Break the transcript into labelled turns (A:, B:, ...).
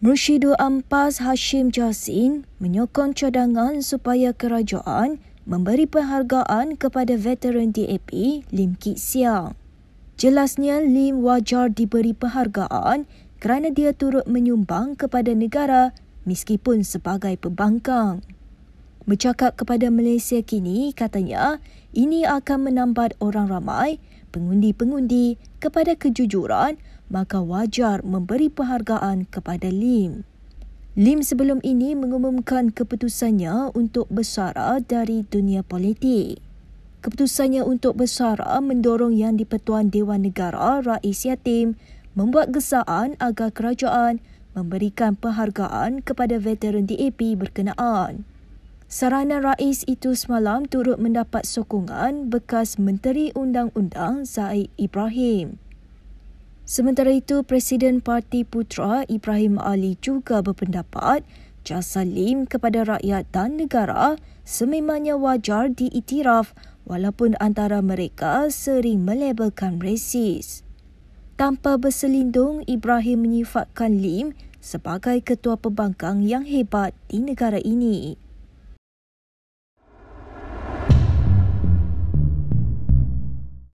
A: Murshidul Ampas Hashim Jasin menyokong cadangan supaya kerajaan memberi penghargaan kepada veteran DAP Lim Kit Siang. Jelasnya Lim wajar diberi penghargaan kerana dia turut menyumbang kepada negara meskipun sebagai pembangkang bercakap kepada Malaysia kini katanya ini akan menambat orang ramai pengundi-pengundi kepada kejujuran maka wajar memberi penghargaan kepada Lim. Lim sebelum ini mengumumkan keputusannya untuk bersara dari dunia politik. Keputusannya untuk bersara mendorong Yang di-Pertuan Dewan Negara Rais Yatim membuat gesaan agar kerajaan memberikan penghargaan kepada veteran DAP berkenaan. Sarana rais itu semalam turut mendapat sokongan bekas Menteri Undang-Undang Zaid Ibrahim. Sementara itu, Presiden Parti Putra Ibrahim Ali juga berpendapat jasa lim kepada rakyat dan negara sememangnya wajar diiktiraf walaupun antara mereka sering melabelkan resis. Tanpa berselindung, Ibrahim menyifatkan Lim sebagai ketua pembangkang yang hebat di negara ini.